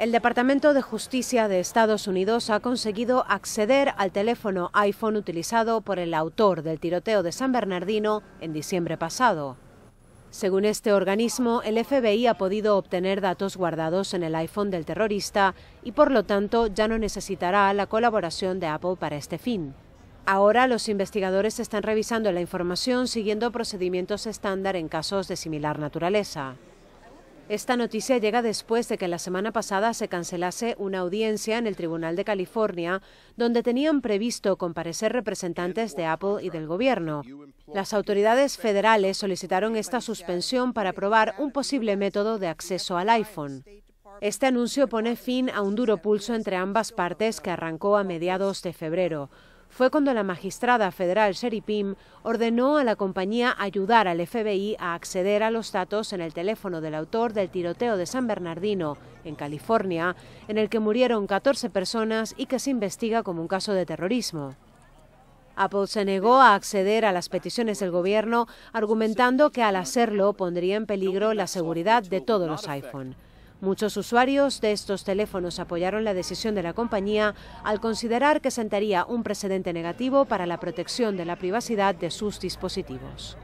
El Departamento de Justicia de Estados Unidos ha conseguido acceder al teléfono iPhone utilizado por el autor del tiroteo de San Bernardino en diciembre pasado. Según este organismo, el FBI ha podido obtener datos guardados en el iPhone del terrorista y por lo tanto ya no necesitará la colaboración de Apple para este fin. Ahora los investigadores están revisando la información siguiendo procedimientos estándar en casos de similar naturaleza. Esta noticia llega después de que la semana pasada se cancelase una audiencia en el Tribunal de California, donde tenían previsto comparecer representantes de Apple y del gobierno. Las autoridades federales solicitaron esta suspensión para probar un posible método de acceso al iPhone. Este anuncio pone fin a un duro pulso entre ambas partes que arrancó a mediados de febrero fue cuando la magistrada federal Sherry Pim ordenó a la compañía ayudar al FBI a acceder a los datos en el teléfono del autor del tiroteo de San Bernardino, en California, en el que murieron 14 personas y que se investiga como un caso de terrorismo. Apple se negó a acceder a las peticiones del gobierno, argumentando que al hacerlo pondría en peligro la seguridad de todos los iPhone. Muchos usuarios de estos teléfonos apoyaron la decisión de la compañía al considerar que sentaría un precedente negativo para la protección de la privacidad de sus dispositivos.